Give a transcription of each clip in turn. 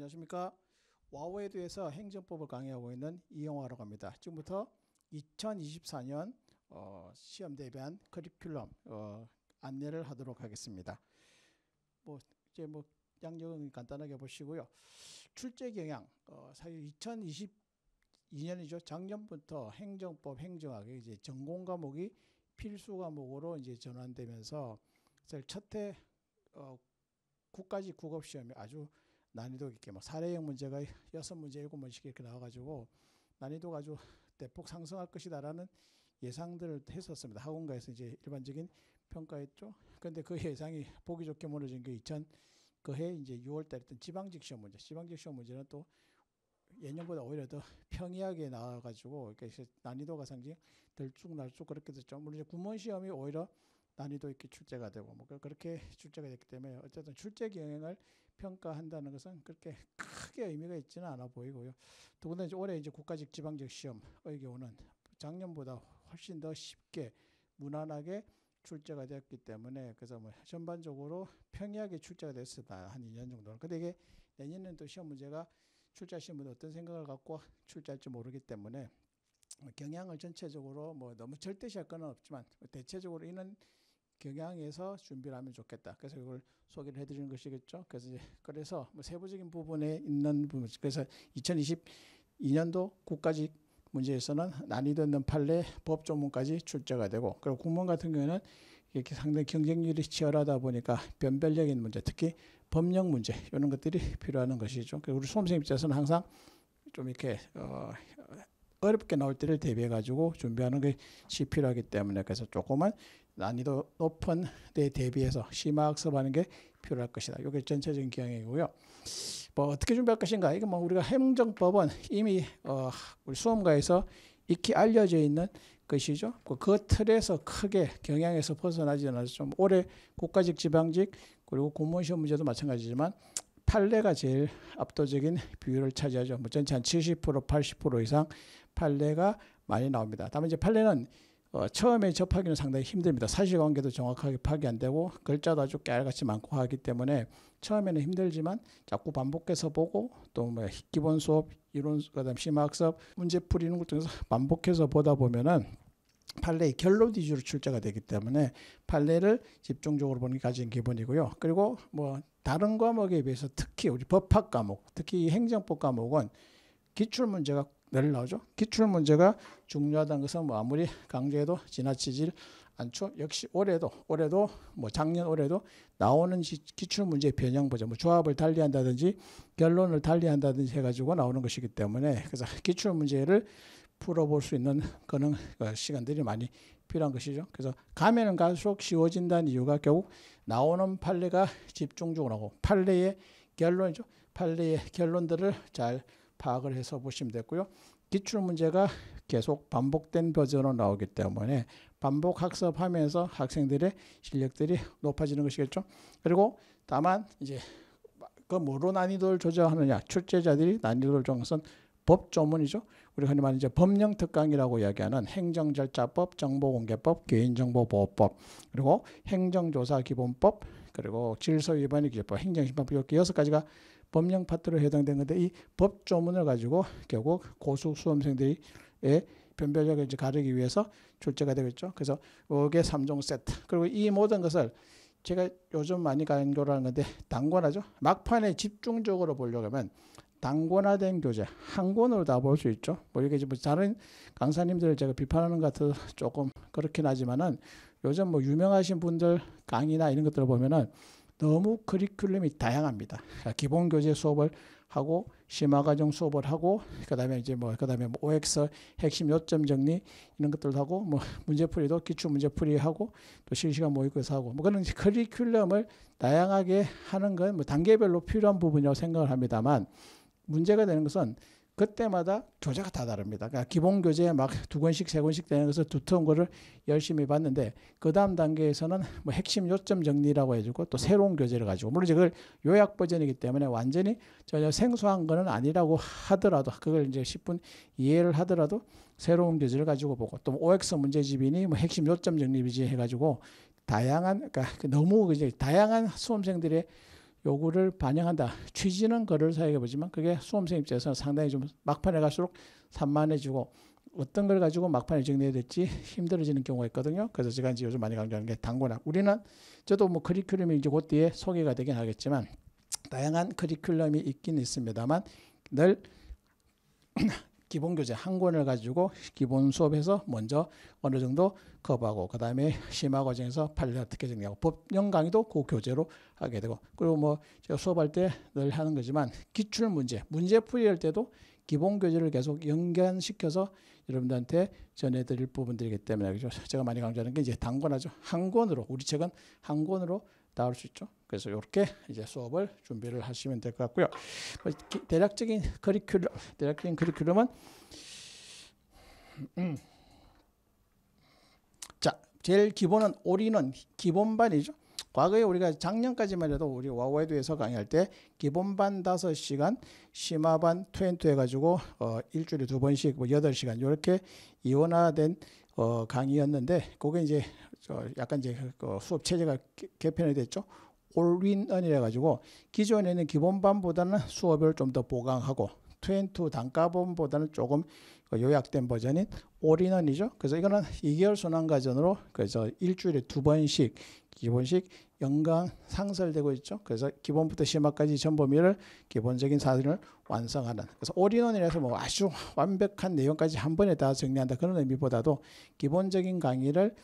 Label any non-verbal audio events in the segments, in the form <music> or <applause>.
안녕하십니까. 와우에드에서 행정법을 강의하고 있는 이영화로 갑니다. 지금부터 2024년 어, 시험 대비한 커리큘럼 어, 안내를 하도록 하겠습니다. 뭐 이제 뭐 양력은 간단하게 보시고요. 출제 경향 어, 사실 2022년이죠. 작년부터 행정법 행정학의 이제 전공 과목이 필수 과목으로 이제 전환되면서 첫해 어, 국가지 국업시험이 아주 난이도 있게 막 사례형 문제가 <laughs> 여섯 문제, 일곱 문제씩 이렇게 나와가지고 난이도가 아주 대폭 상승할 것이다라는 예상들을 했었습니다. 학원가에서 이제 일반적인 평가했죠. 그런데 그 예상이 보기 좋게 무너진 게 2000, 그 해 이제 6월달에 했던 지방직 시험 문제, 지방직 시험 문제는 또 예년보다 오히려 더 평이하게 나와가지고 그러니까 난이도가 상징히 들쭉날쭉 그렇게 됐죠. 물론 이제 구몬 시험이 오히려 난이도 있게 출제가 되고 뭐 그렇게 출제가 됐기 때문에 어쨌든 출제 경향을 평가한다는 것은 그렇게 크게 의미가 있지는 않아 보이고요. 더군다나 이제 올해 이제 국가직 지방직 시험의 경우는 작년보다 훨씬 더 쉽게 무난하게 출제가 되었기 때문에 그래서 뭐 전반적으로 평이하게 출제가 됐었다 한 2년 정도는. 근데 이게 내년에는 또 시험 문제가 출제하신 분 어떤 생각을 갖고 출제할지 모르기 때문에 경향을 전체적으로 뭐 너무 절대시할 건 없지만 대체적으로 이런 경향에서 준비를 하면 좋겠다. 그래서 이걸 소개를 해드리는 것이겠죠. 그래서 이제 그래서 뭐 세부적인 부분에 있는 부분 그래서 2022년도 국가직 문제에서는 난이도 있는 판례 법 조문까지 출제가 되고 그리고 공무원 같은 경우에는 이렇게 상당히 경쟁률이 치열하다 보니까 변별력인 문제 특히 법령 문제 이런 것들이 필요한 것이죠. 우리 수험생 입장에서는 항상 좀 이렇게 어, 어렵게 나올 때를 대비해 가지고 준비하는 것이 필요하기 때문에 그래서 조금은 난이도 높은 데 대비해서 심화 학습하는 게 필요할 것이다. 이게 전체적인 경향이고요. 뭐 어떻게 준비할 것인가? 이거 뭐 우리가 행정법은 이미 어, 우리 수험가에서 익히 알려져 있는 것이죠. 그, 그 틀에서 크게 경향에서 벗어나지 않아서 좀 올해 국가직, 지방직 그리고 공무원 시험 문제도 마찬가지지만 판례가 제일 압도적인 비율을 차지하죠. 뭐 전체 한 70% 80% 이상 판례가 많이 나옵니다. 다만 이제 판례는 어, 처음에 접하기는 상당히 힘듭니다. 사실관계도 정확하게 파악이 안 되고 글자도 아주 깨알같이 많고 하기 때문에 처음에는 힘들지만 자꾸 반복해서 보고 또 뭐 기본 수업, 이론 그다음 심화학 수업 문제 풀이는 것 중에서 반복해서 보다 보면은 판례의 결론 위주로 출제가 되기 때문에 판례를 집중적으로 보는 게 가장 기본이고요. 그리고 뭐 다른 과목에 비해서 특히 우리 법학 과목, 특히 행정법 과목은 기출 문제가 늘 나오죠. 기출 문제가 중요하다는 것은 뭐 아무리 강조해도 지나치질 않죠. 역시 올해도 올해도 뭐 작년 올해도 나오는 기출 문제 변형 보자. 뭐 조합을 달리한다든지 결론을 달리한다든지 해가지고 나오는 것이기 때문에 그래서 기출 문제를 풀어볼 수 있는 그런 어, 시간들이 많이 필요한 것이죠. 그래서 가면은 갈수록 쉬워진다는 이유가 결국 나오는 판례가 집중적으로 나고 판례의 결론이죠. 판례의 결론들을 잘 파악을 해서 보시면 됐고요. 기출 문제가 계속 반복된 버전으로 나오기 때문에 반복 학습하면서 학생들의 실력들이 높아지는 것이겠죠. 그리고 다만 이제 그 뭐로 난이도를 조절하느냐 출제자들이 난이도를 정한 법조문이죠. 우리 흔히 말하는 이제 법령 특강이라고 이야기하는 행정절차법, 정보공개법, 개인정보보호법, 그리고 행정조사기본법, 그리고 질서위반의 기법, 행정심판법 이렇게 여섯 가지가 법령 파트로 해당된 건데 이 법조문을 가지고 결국 고수 수험생들이 변별력을 이제 가르기 위해서 출제가 되겠죠. 그래서 5개 3종 세트. 그리고 이 모든 것을 제가 요즘 많이 강조를 하는 데 단권화죠. 막판에 집중적으로 보려고 하면 단권화된 교재 한 권으로 다 볼 수 있죠. 뭐 이게 뭐 다른 강사님들을 제가 비판하는 것 같아서 조금 그렇긴 하지만은 요즘 뭐 유명하신 분들 강의나 이런 것들을 보면은 너무 커리큘럼이 다양합니다. 기본 교재 수업을 하고 심화 과정 수업을 하고 그다음에 이제 뭐 그다음에 뭐 OX 핵심 요점 정리 이런 것들 하고 뭐 문제풀이도 기초 문제풀이 하고 또 실시간 모의고사 하고 뭐 그런 커리큘럼을 다양하게 하는 건 뭐 단계별로 필요한 부분이라고 생각을 합니다만 문제가 되는 것은 그때마다 교재가 다 다릅니다. 그러니까 기본 교재 막두 권씩 세 권씩 되는 것을 두터운 거를 열심히 봤는데 그 다음 단계에서는 뭐 핵심 요점 정리라고 해주고 또 새로운 교재를 가지고 물론 그걸 요약 버전이기 때문에 완전히 전혀 생소한 거는 아니라고 하더라도 그걸 이제 10분 이해를 하더라도 새로운 교재를 가지고 보고 또 OX 문제집이니 뭐 핵심 요점 정리비지 해가지고 다양한 그러니까 그 너무 이제 다양한 수험생들의 요구를 반영한다. 취지는 글를 사용해 보지만 그게 수험생 입장에서는 상당히 좀 막판에 갈수록 산만해지고 어떤 걸 가지고 막판에 정리해야 될지 힘들어지는 경우가 있거든요. 그래서 제가 이제 요즘 많이 강조하는 게 당구나. 우리는 저도 뭐 커리큘럼이 이제 곧 뒤에 소개가 되긴 하겠지만 다양한 커리큘럼이 있긴 있습니다만 늘 <clears throat> 기본 교재 한 권을 가지고 기본 수업에서 먼저 어느 정도 커버하고 그 다음에 심화 과정에서 판례 어떻게 정리하고 법령 강의도 그 교재로 하게 되고 그리고 뭐 제가 수업할 때 늘 하는 거지만 기출 문제 문제 풀이할 때도 기본 교재를 계속 연관시켜서 여러분들한테 전해드릴 부분들이기 때문에 그렇죠. 제가 많이 강조하는 게 이제 단권하죠 한 권으로 우리 책은 한 권으로 나올 수 있죠. 그래서 이렇게 이제 수업을 준비를 하시면 될 것 같고요. 대략적인 커리큘럼, 대략적인 커리큘럼은 음. 자, 제일 기본은 올인원 기본반이죠. 과거에 우리가 작년까지만 해도 우리 와우에드에서 강의할 때 기본반 5시간, 심화반 20 해가지고 어, 일주일에 두 번씩 뭐 8시간 이렇게 이원화된 어, 강의였는데 그게 이제 약간 이제 그, 어, 수업 체제가 개편이 됐죠. 올윈언이라 가지고 기존에는 기본반보다는 수업을 좀 더 보강하고 트웬투 단가본보다는 조금 그 요약된 버전인 올인원이죠. 그래서 이거는 2개월 순환 과정으로 그래서 일주일에 두 번씩 기본식 연간 상설되고 있죠. 그래서 기본부터 심화까지 전범위를 기본적인 사진을 완성하는 그래서 올인원이라서 뭐 아주 완벽한 내용까지 한 번에 다 정리한다 그런 의미보다도 기본적인 강의를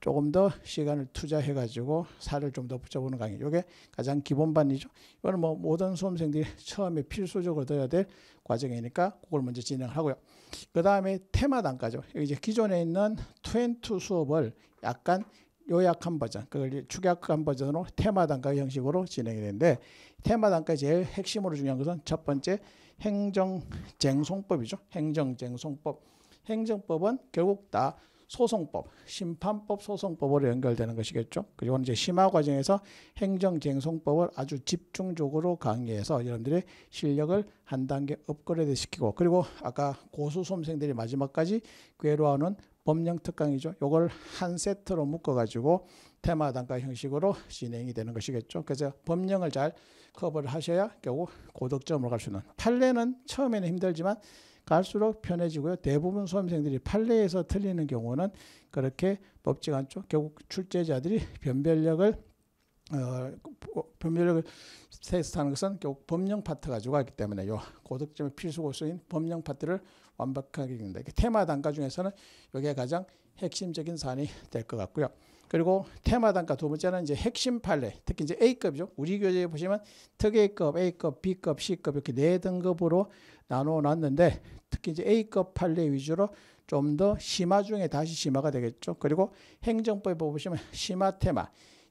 조금 더 시간을 투자해 가지고 살을 좀 더 붙여보는 강의. 이게 가장 기본반이죠. 이거는 뭐 모든 수험생들이 처음에 필수적으로 넣야될 과정이니까 그걸 먼저 진행하고요. 그 다음에 테마단까지 이제 기존에 있는 투앤투 수업을 약간 요약한 버전, 그걸 축약한 버전으로 테마 단가 형식으로 진행이 되는데 테마 단가 제일 핵심으로 중요한 것은 첫 번째 행정쟁송법이죠. 행정쟁송법. 행정법은 결국 다 소송법, 심판법, 소송법으로 연결되는 것이겠죠. 그리고 이제 심화 과정에서 행정쟁송법을 아주 집중적으로 강의해서 여러분들의 실력을 한 단계 업그레이드 시키고 그리고 아까 고수수험생들이 마지막까지 괴로워하는 법령 특강이죠. 요걸 한 세트로 묶어가지고 테마 단가 형식으로 진행이 되는 것이겠죠. 그래서 법령을 잘 커버를 하셔야 결국 고득점으로 갈수 있는 판례는 처음에는 힘들지만 갈수록 편해지고요. 대부분 수험생들이 판례에서 틀리는 경우는 그렇게 높지 않죠. 결국 출제자들이 변별력을 어, 법률을 테스트하는 것은 결국 법령 파트 가지고 하기 때문에 요 고득점의 필수 고수인 법령 파트를 완벽하게 읽는다. 테마 단가 중에서는 이게 가장 핵심적인 사안이 될 것 같고요. 그리고 테마 단가 두 번째는 이제 핵심 판례, 특히 이제 A급이죠. 우리 교재에 보시면 특A급, A급, B급, C급 이렇게 네 등급으로 나누어 놨는데 특히 이제 A급 판례 위주로 좀 더 심화 중에 다시 심화가 되겠죠. 그리고 행정법에 보시면 심화 테마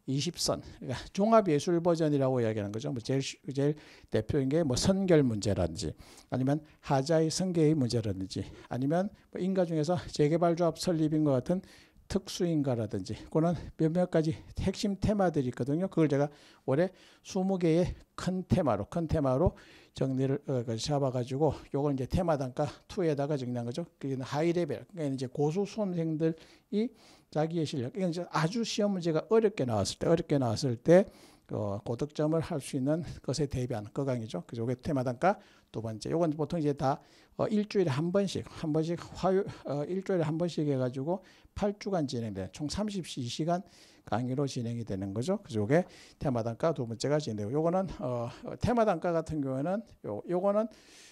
20선, 그러니까 종합예술 버전이라고 이야기하는 거죠. 뭐 제일, 제일 대표인 게 뭐 선결 문제라든지 아니면 하자의 선계의 문제라든지 아니면 뭐 인가 중에서 재개발조합 설립인 것 같은 특수인가라든지 그런 몇몇 가지 핵심 테마들이 있거든요. 그걸 제가 올해 20개의 큰 테마로 큰 테마로 정리를 어, 그 잡아가지고 요걸 이제 테마 단가 2에다가 정리한 거죠. 그게 하이 레벨 그러니까 이제 고수 수험생들이 자기의 실력 이건 이제 아주 시험 문제가 어렵게 나왔을 때 어렵게 나왔을 때 어, 고득점을 할 수 있는 것에 대비한는 거강이죠. 그래서 이게 테마 단가 두 번째. 요건 보통 이제 다 어, 일주일에 한 번씩 한 번씩 화요 어, 일주일에 한 번씩 해가지고 8주간 진행된 총 32시간 강의로 진행이 되는 거죠. 그쪽에 테마 단가 두 번째가 진행되고 요거는 어, 테마 단가 같은 경우에는 요 요거는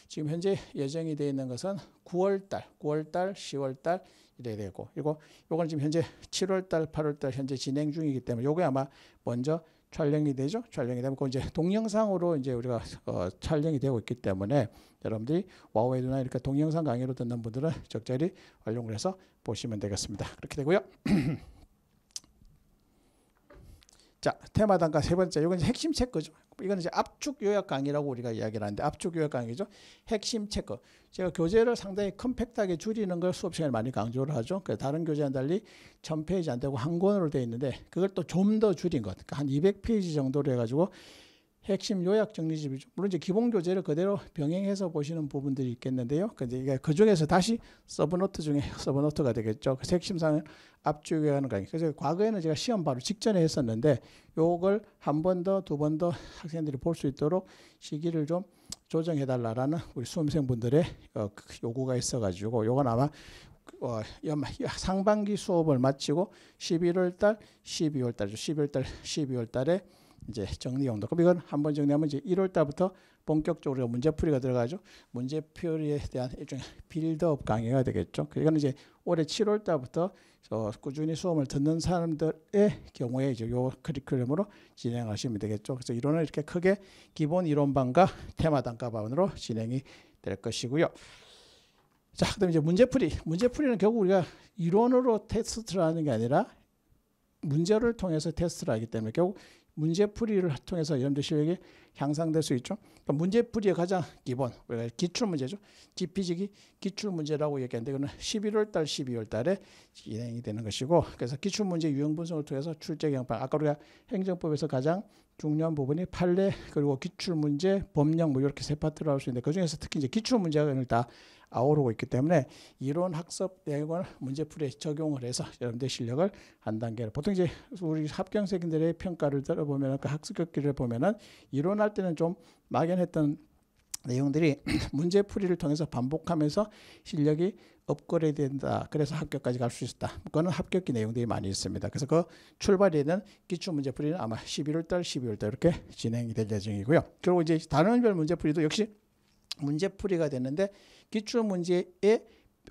지금 현재 예정이 되어 있는 것은 9월 달, 9월 달, 10월 달 이래 되고 그리고 요거는 지금 현재 7월 달, 8월 달 현재 진행 중이기 때문에 요게 아마 먼저 촬영이 되죠. 촬영이 되면 그 이제 동영상으로 이제 우리가 어, 촬영이 되고 있기 때문에 여러분들이 와우에드나 이렇게 동영상 강의로 듣는 분들은 적절히 활용을 해서 보시면 되겠습니다. 그렇게 되고요. <clears throat> 자, 테마단가 세 번째. 이건 이제 핵심 체크죠. 이건 이제 압축 요약 강의라고 우리가 이야기를 하는데 압축 요약 강의죠. 핵심 체크. 제가 교재를 상당히 컴팩트하게 줄이는 걸 수업 시간에 많이 강조를 하죠. 그래서 다른 교재와는 달리 1000페이지 안 되고 한 권으로 돼 있는데 그걸 또 좀 더 줄인 것. 그러니까 한 200페이지 정도로 해 가지고 핵심 요약 정리집이죠. 물론 이제 기본 교재를 그대로 병행해서 보시는 부분들이 있겠는데요. 근데 니까그 그 중에서 다시 서브노트 중에 <laughs> 서브노트가 되겠죠. 그래서 핵심 사항을 앞쪽에 하는 거니까. 그래서 과거에는 제가 시험 바로 직전에 했었는데 요걸 한 번 더, 두 번 더 학생들이 볼 수 있도록 시기를 좀 조정해 달라라는 우리 수험생분들의 어, 그 요구가 있어 가지고 요건 아마 어, 상반기 수업을 마치고 11월 달, 12월 달이1월 달, 12월 달에 이제 정리 용도. 그럼 이건 한번 정리하면 이제 1월 달부터 본격적으로 문제풀이가 들어가죠. 문제풀이에 대한 일종의 빌드업 강의가 되겠죠. 이건 이제 올해 7월 달부터 꾸준히 수업을 듣는 사람들의 경우에 이제 요 커리큘럼으로 진행하시면 되겠죠. 그래서 이론을 이렇게 크게 기본 이론반과 테마 단가반으로 진행이 될 것이고요. 자, 그다음 이제 문제풀이. 문제풀이는 결국 우리가 이론으로 테스트를 하는 게 아니라 문제를 통해서 테스트를 하기 때문에 결국 문제풀이를 통해서 여러분들 실력이 향상될 수 있죠. 그러니까 문제풀이의 가장 기본, 우 기출문제죠. 지피지기 기출문제라고 얘기하는데 이는 11월 달, 12월 달에 진행이 되는 것이고 그래서 기출문제 유형분석을 통해서 출제 경파 아까 우리가 행정법에서 가장 중요한 부분이 판례, 그리고 기출문제, 법령 뭐 이렇게 세 파트로 할 수 있는데 그중에서 특히 이제 기출문제가 오늘 다 아우르고 있기 때문에 이론 학습 내용을 문제풀이에 적용을 해서 여러분들의 실력을 한단계로 보통 이제 우리 합격생들의 평가를 들어보면 그 학습 격기를 보면은 이론할 때는 좀 막연했던 내용들이 <clears throat> 문제풀이를 통해서 반복하면서 실력이 업그레이드 된다. 그래서 합격까지 갈 수 있었다. 그거는 합격기 내용들이 많이 있습니다. 그래서 그 출발에는 기초 문제풀이는 아마 11월 달, 12월 달 이렇게 진행이 될 예정이고요. 그리고 이제 단원별 문제풀이도 역시 문제풀이가 됐는데 기출 문제의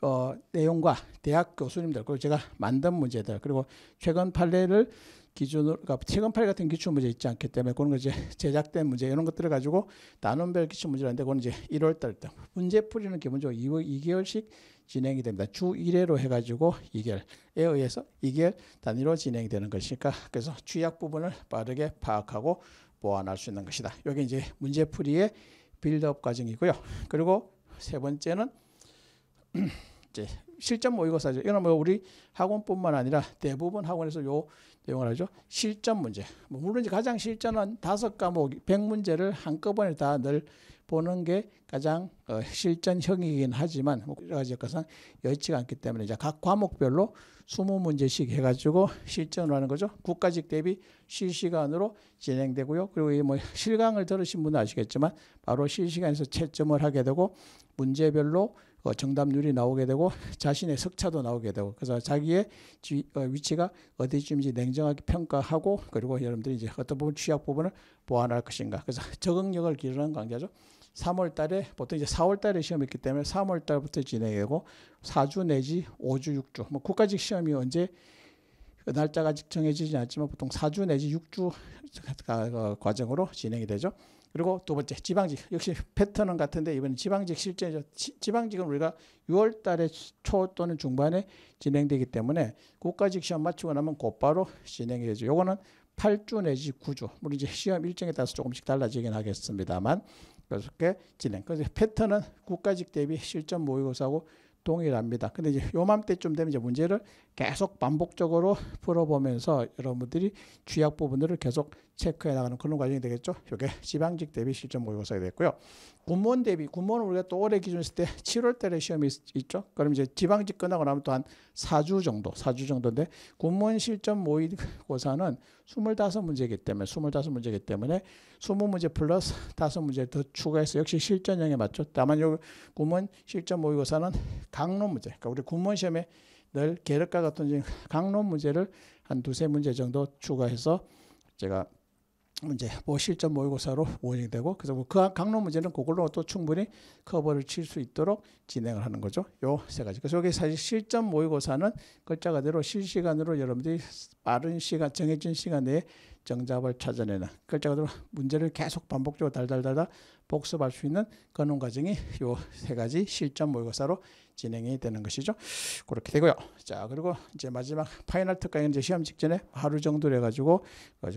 어, 내용과 대학 교수님들 그리고 제가 만든 문제들 그리고 최근 판례를 기준으로 그러니까 최근 판례 같은 기출 문제 있지 않기 때문에 그런 거 이제 제작된 문제 이런 것들을 가지고 단원별 기출 문제라는데 그건 이제 1월 달 때 문제 풀이는 기본적으로 2, 2개월씩 진행이 됩니다. 주 1회로 해가지고 2개월에 의해서 2개월 단위로 진행이 되는 것이니까 그래서 취약 부분을 빠르게 파악하고 보완할 수 있는 것이다. 여기 이제 문제 풀이의 빌드업 과정이고요. 그리고 세 번째는 <clears throat> 이제 실전 모의고사죠. 이거뭐 우리 학원뿐만 아니라 대부분 학원에서 요 내용을 하죠. 실전 문제. 뭐 물론 이제 가장 실전은 다섯 과목 백문제를 한꺼번에 다늘 보는 게 가장 어, 실전형이긴 하지만 뭐 여러 가지 것은 여의치가 않기 때문에 이제 각 과목별로 20문제씩 해가지고 실전으로 하는 거죠. 국가직 대비 실시간으로 진행되고요. 그리고 이 뭐 실강을 들으신 분은 아시겠지만 바로 실시간에서 채점을 하게 되고 문제별로 어, 정답률이 나오게 되고 자신의 석차도 나오게 되고 그래서 자기의 지, 어, 위치가 어디쯤인지 냉정하게 평가하고 그리고 여러분들이 이제 어떤 부분 취약 부분을 보완할 것인가 그래서 적응력을 기르는 관계죠. 3월 달에 보통 이제 4월 달에 시험이 있기 때문에 3월 달부터 진행되고 4주 내지 5주, 6주. 뭐 국가직 시험이 언제 그 날짜가 정해지지 않지만 보통 4주 내지 6주 과정으로 진행이 되죠. 그리고 두 번째 지방직 역시 패턴은 같은데 이번엔 지방직 실제 지방직은 우리가 6월 달에 초 또는 중반에 진행되기 때문에 국가직 시험 마치고 나면 곧바로 진행이 되죠. 요거는 8주 내지 9주. 물론 이제 시험 일정에 따라서 조금씩 달라지긴 하겠습니다만 6개 진행. 그래서 패턴은 국가직 대비 실전 모의고사하고 동일합니다. 근데 이제 요맘때쯤 되면 이제 문제를 계속 반복적으로 풀어보면서 여러분들이 주약 부분들을 계속 체크해 나가는 그런 과정이 되겠죠. 이게 지방직 대비 실전 모의고사가 됐고요. 군무원 대비 군무원은 우리가 또 올해 기준 했을 때 7월 달에 시험이 있, 죠 그럼 이제 지방직 끝나고 나면 또 한 4주 정도, 4주 정도인데 군무원 실전 모의고사는 25문제이기 때문에 25문제이기 때문에 20문제 플러스 5문제 더 추가해서 역시 실전형에 맞죠. 다만 요 군무원 실전 모의고사는 강론 문제. 그러니까 우리 군무원 시험에 늘 계륵과 같은 강론 문제를 한 두 세 문제 정도 추가해서 제가 문제, 뭐, 뭐 실전 모의고사로 운영이 되고 그래서 뭐 그 강론 문제는 그걸로 또 충분히 커버를 칠 수 있도록 진행을 하는 거죠. 요 세 가지. 그래서 여기 사실 실전 모의고사는 글자 그대로 실시간으로 여러분들이 빠른 시간, 정해진 시간 내에 정답을 찾아내는 글자대로 문제를 계속 반복적으로 달달달달 복습할 수 있는 그런 과정이 요세 가지 실전 모의고사로 진행이 되는 것이죠. 그렇게 되고요. 자 그리고 이제 마지막 파이널 특강 이제 시험 직전에 하루 정도 해가지고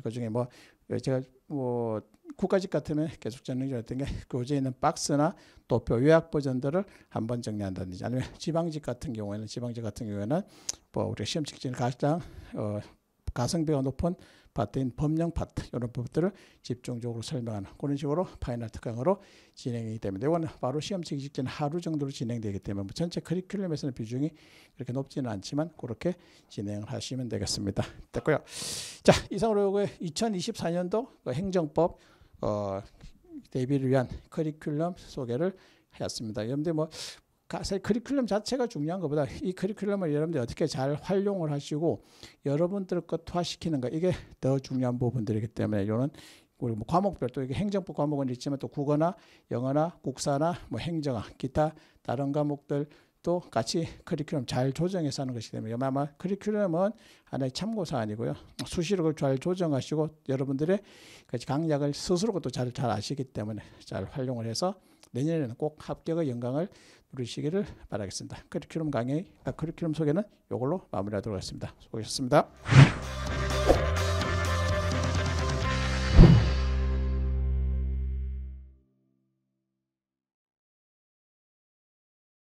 그 중에 뭐 예, 제가 뭐 국가직 같으면 계속 전형적이게교재 있는 박스나 도표 요약 버전들을 한번 정리한다든지 아니면 지방직 같은 경우에는 지방직 같은 경우에는 뭐 우리 시험 직전 가장 어 가성비가 높은 파트인 법령 파트 이런 부분들을 집중적으로 설명하는 그런 식으로 파이널 특강으로 진행이 됩니다. 이거 바로 시험 치기 직전 하루 정도로 진행되기 때문에 뭐 전체 커리큘럼에서는 비중이 그렇게 높지는 않지만 그렇게 진행을 하시면 되겠습니다. 됐고요. 자 이상으로 2024년도 그 행정법 어, 대비를 위한 커리큘럼 소개를 하였습니다. 여러분들 뭐 사실 커리큘럼 자체가 중요한 것보다 이 커리큘럼을 여러분들이 어떻게 잘 활용을 하시고 여러분들 것화시키는가 이게 더 중요한 부분들이기 때문에 이런 우리 뭐 과목별 또 이게 행정부 과목은 있지만 또 국어나 영어나 국사나 뭐 행정학 기타 다른 과목들 또 같이 커리큘럼 잘 조정해서 하는 것이기 때문에 아마 커리큘럼은 하나의 참고사아니고요 수시록을 잘 조정하시고 여러분들의 그 강약을 스스로도 잘, 잘 아시기 때문에 잘 활용을 해서 내년에는 꼭 합격의 영광을 누리시기를 바라겠습니다. 커리큘럼 강의, 커리큘럼 소개는 이걸로 마무리하도록 하겠습니다. 수고하셨습니다.